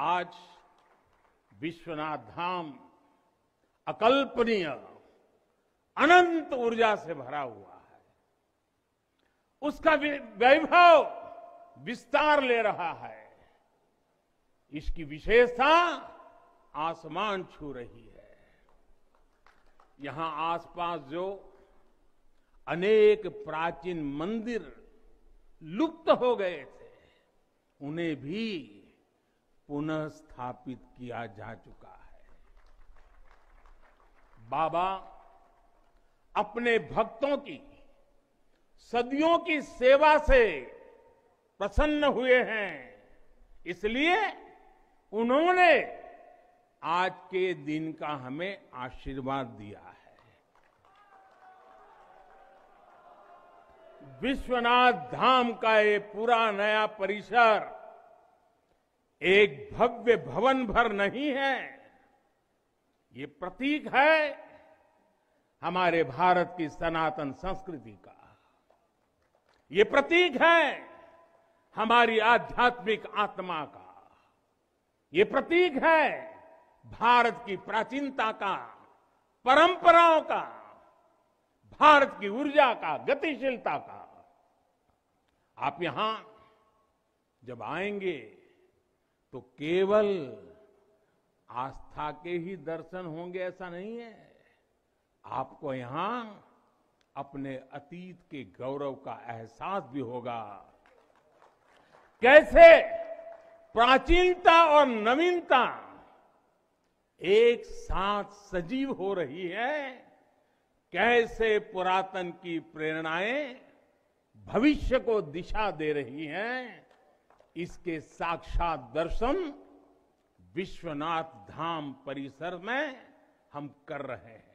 आज विश्वनाथ धाम अकल्पनीय अनंत ऊर्जा से भरा हुआ है उसका वैभव विस्तार ले रहा है इसकी विशेषता आसमान छू रही है यहां आसपास जो अनेक प्राचीन मंदिर लुप्त हो गए थे उन्हें भी पुनः स्थापित किया जा चुका है बाबा अपने भक्तों की सदियों की सेवा से प्रसन्न हुए हैं इसलिए उन्होंने आज के दिन का हमें आशीर्वाद दिया है विश्वनाथ धाम का ये पूरा नया परिसर एक भव्य भवन भर नहीं है ये प्रतीक है हमारे भारत की सनातन संस्कृति का ये प्रतीक है हमारी आध्यात्मिक आत्मा का ये प्रतीक है भारत की प्राचीनता का परंपराओं का भारत की ऊर्जा का गतिशीलता का आप यहां जब आएंगे तो केवल आस्था के ही दर्शन होंगे ऐसा नहीं है आपको यहां अपने अतीत के गौरव का एहसास भी होगा कैसे प्राचीनता और नवीनता एक साथ सजीव हो रही है कैसे पुरातन की प्रेरणाएं भविष्य को दिशा दे रही हैं इसके साक्षात दर्शन विश्वनाथ धाम परिसर में हम कर रहे हैं